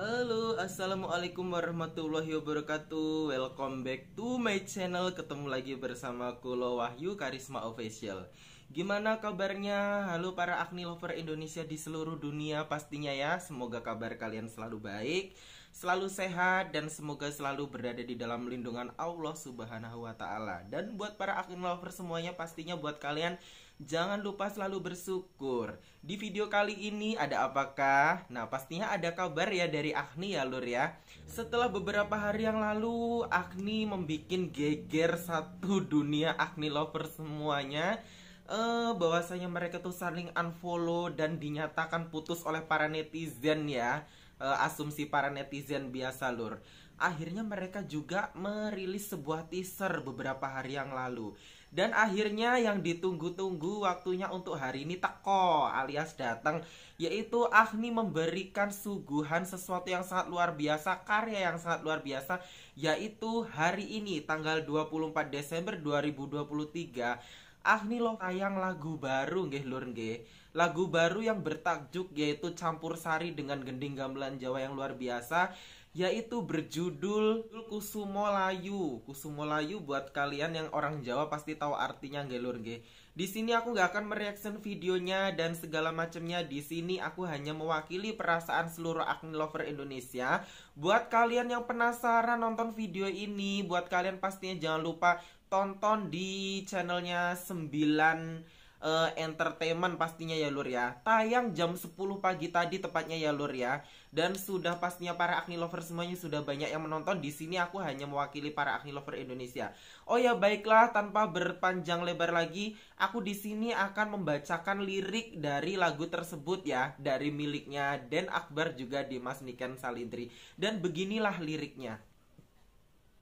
Halo, assalamualaikum warahmatullahi wabarakatuh. Welcome back to my channel. Ketemu lagi bersama Kulo Wahyu Karisma Official. Gimana kabarnya? Halo para Agni lover Indonesia di seluruh dunia pastinya ya. Semoga kabar kalian selalu baik, selalu sehat dan semoga selalu berada di dalam lindungan Allah Subhanahu wa taala. Dan buat para Agni lover semuanya pastinya buat kalian Jangan lupa selalu bersyukur. Di video kali ini ada apakah? Nah, pastinya ada kabar ya dari Agni ya, Lur ya. Setelah beberapa hari yang lalu, Agni membuat geger satu dunia Agni lover semuanya. Eh, bahwasanya mereka tuh saling unfollow dan dinyatakan putus oleh para netizen ya. Uh, asumsi para netizen biasa, Lur. Akhirnya mereka juga merilis sebuah teaser beberapa hari yang lalu dan akhirnya yang ditunggu-tunggu waktunya untuk hari ini teko alias datang yaitu Agni memberikan suguhan sesuatu yang sangat luar biasa karya yang sangat luar biasa yaitu hari ini tanggal 24 Desember 2023 Agni lo tayang lagu baru nggih lur nggih. Lagu baru yang bertajuk yaitu Campur Sari dengan Gending Gamelan Jawa yang luar biasa yaitu berjudul Kusumo Layu. Kusumo Layu buat kalian yang orang Jawa pasti tahu artinya nggak lur nggih. Di sini aku nggak akan mereaction videonya dan segala macamnya. Di sini aku hanya mewakili perasaan seluruh acne lover Indonesia. Buat kalian yang penasaran nonton video ini, buat kalian pastinya jangan lupa tonton di channelnya 9 uh, entertainment pastinya ya Lur ya. Tayang jam 10 pagi tadi tepatnya ya Lur ya. Dan sudah pastinya para acne lover semuanya sudah banyak yang menonton. Di sini aku hanya mewakili para acne lover Indonesia. Oh ya baiklah tanpa berpanjang lebar lagi, aku di sini akan membacakan lirik dari lagu tersebut ya dari miliknya Den Akbar juga Dimas Niken Salindri. Dan beginilah liriknya.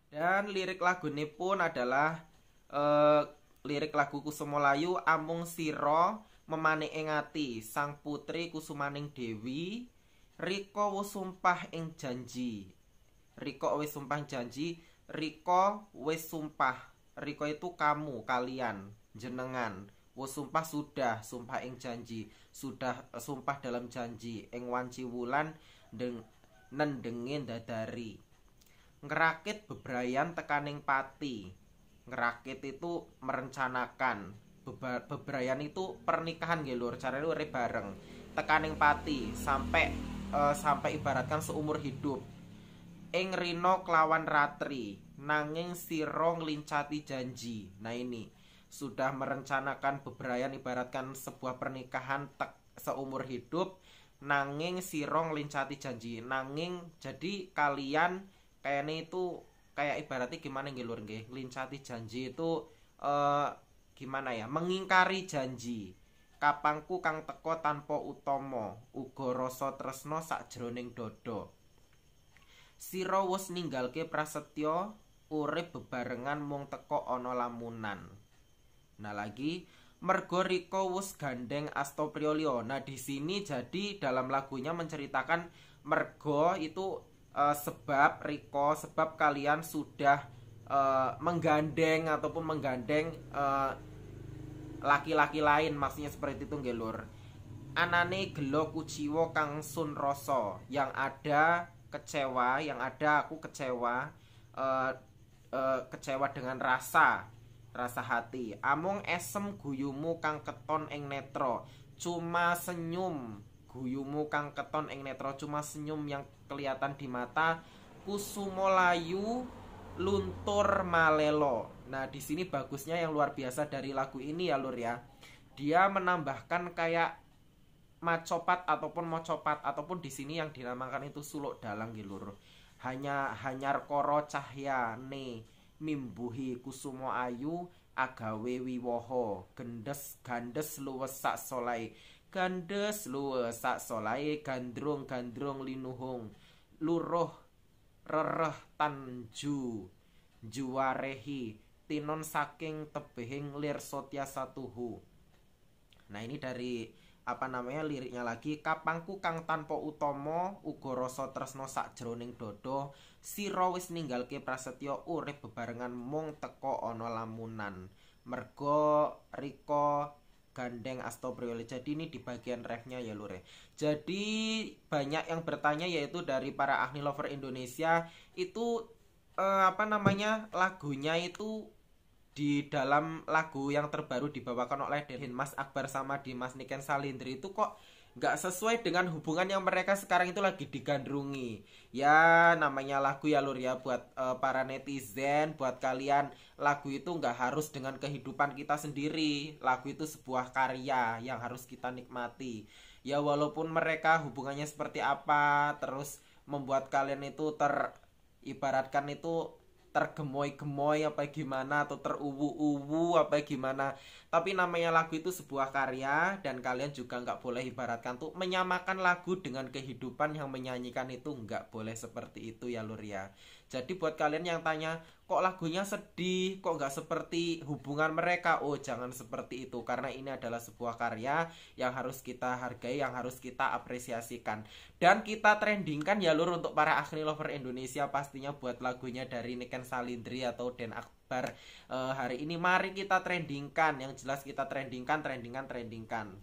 Dan lirik lagu ini pun adalah uh, lirik lagu Kusumo Layu Amung Siro memane ing sang putri kusumaning Dewi Riko wo sumpah ing janji Riko wis sumpah janji Riko wis sumpah Riko itu kamu kalian jenengan wo sumpah sudah sumpah ing janji sudah eh, sumpah dalam janji ing wanci wulan deng nendengin dadari ngerakit bebrayan tekaning pati ngerakit itu merencanakan beberayan itu pernikahan gitu lur cara urip bareng tekaning pati sampai uh, eh, sampai ibaratkan seumur hidup ing rino kelawan ratri nanging sirong lincati janji nah ini sudah merencanakan beberayan ibaratkan sebuah pernikahan tek seumur hidup nanging sirong lincati janji nanging jadi kalian kayaknya itu kayak ibaratnya gimana nggih Lur nggih lincati janji itu eh, gimana ya mengingkari janji kapangku kang teko tanpa utomo uga rasa tresno sakjroning dodo sira wis ninggalke prasetyo urip bebarengan mung teko ana lamunan nah lagi mergo Riko wis gandeng Asto Priolio nah di sini jadi dalam lagunya menceritakan mergo itu uh, sebab Riko sebab kalian sudah uh, menggandeng ataupun menggandeng eh, laki-laki uh, lain maksudnya seperti itu gelur anane gelo kuciwo kang sun roso yang ada kecewa yang ada aku kecewa uh, uh, kecewa dengan rasa rasa hati among esem guyumu kang keton eng netro cuma senyum guyumu kang keton ing netra cuma senyum yang kelihatan di mata kusumo layu luntur malelo. Nah, di sini bagusnya yang luar biasa dari lagu ini ya Lur ya. Dia menambahkan kayak macopat ataupun mocopat ataupun di sini yang dinamakan itu suluk dalang gitu Lur. Hanya hanyar koro cahya ne mimbuhi kusumo ayu agawe wiwoho gendes gandes luwes sak solai gandes luwe sak solae gandrung gandrung linuhung luruh RERAH tanju juwarehi tinon saking tebehing lir sotia satuhu nah ini dari apa namanya liriknya lagi kapangku kang tanpa utomo ugo rasa tresno sak jroning dodo siro wis ninggalke prasetyo urip bebarengan mung teko ana lamunan mergo riko gandeng Astobriolet. Jadi ini di bagian refnya ya lur. Jadi banyak yang bertanya yaitu dari para ahli lover Indonesia itu eh, apa namanya lagunya itu di dalam lagu yang terbaru dibawakan oleh Denmas Akbar sama Dimas Niken Salindri itu kok nggak sesuai dengan hubungan yang mereka sekarang itu lagi digandrungi ya namanya lagu ya lur ya buat uh, para netizen buat kalian lagu itu nggak harus dengan kehidupan kita sendiri lagu itu sebuah karya yang harus kita nikmati ya walaupun mereka hubungannya seperti apa terus membuat kalian itu teribaratkan itu tergemoy-gemoy apa gimana atau teruwu-uwu apa gimana tapi namanya lagu itu sebuah karya dan kalian juga nggak boleh ibaratkan tuh menyamakan lagu dengan kehidupan yang menyanyikan itu nggak boleh seperti itu ya Luria. Ya. Jadi buat kalian yang tanya kok lagunya sedih, kok nggak seperti hubungan mereka, oh jangan seperti itu karena ini adalah sebuah karya yang harus kita hargai, yang harus kita apresiasikan dan kita trendingkan ya lur untuk para akhni lover Indonesia pastinya buat lagunya dari Niken Salindri atau Den Akbar uh, hari ini mari kita trendingkan yang jelas kita trendingkan, trendingkan, trendingkan.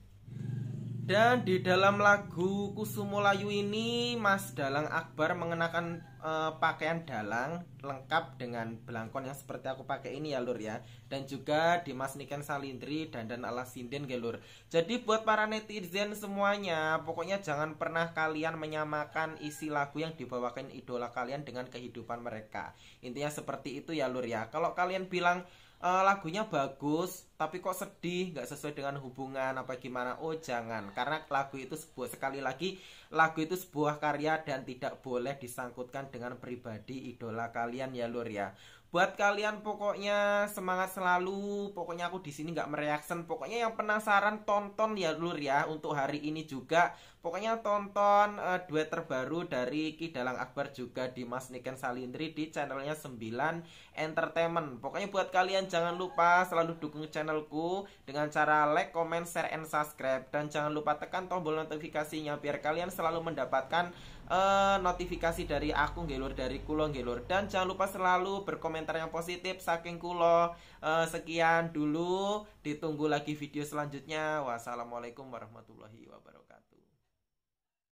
Dan di dalam lagu Kusumo Layu ini Mas Dalang Akbar mengenakan e, pakaian dalang lengkap dengan belangkon yang seperti aku pakai ini ya Lur ya. Dan juga di Mas Niken salindri dan dan ala sinden ya Lur. Jadi buat para netizen semuanya, pokoknya jangan pernah kalian menyamakan isi lagu yang dibawakan idola kalian dengan kehidupan mereka. Intinya seperti itu ya Lur ya. Kalau kalian bilang uh, lagunya bagus, tapi kok sedih nggak sesuai dengan hubungan apa gimana oh jangan karena lagu itu sebuah sekali lagi lagu itu sebuah karya dan tidak boleh disangkutkan dengan pribadi idola kalian ya lur ya buat kalian pokoknya semangat selalu pokoknya aku di sini nggak mereaksen pokoknya yang penasaran tonton ya lur ya untuk hari ini juga pokoknya tonton uh, duet terbaru dari Ki Dalang Akbar juga di Mas Niken Salindri di channelnya 9 Entertainment pokoknya buat kalian jangan lupa selalu dukung channel channelku dengan cara like, comment, share, and subscribe. Dan jangan lupa tekan tombol notifikasinya biar kalian selalu mendapatkan uh, notifikasi dari aku ngelur dari kulo ngelur. Dan jangan lupa selalu berkomentar yang positif saking kulo. Uh, sekian dulu, ditunggu lagi video selanjutnya. Wassalamualaikum warahmatullahi wabarakatuh.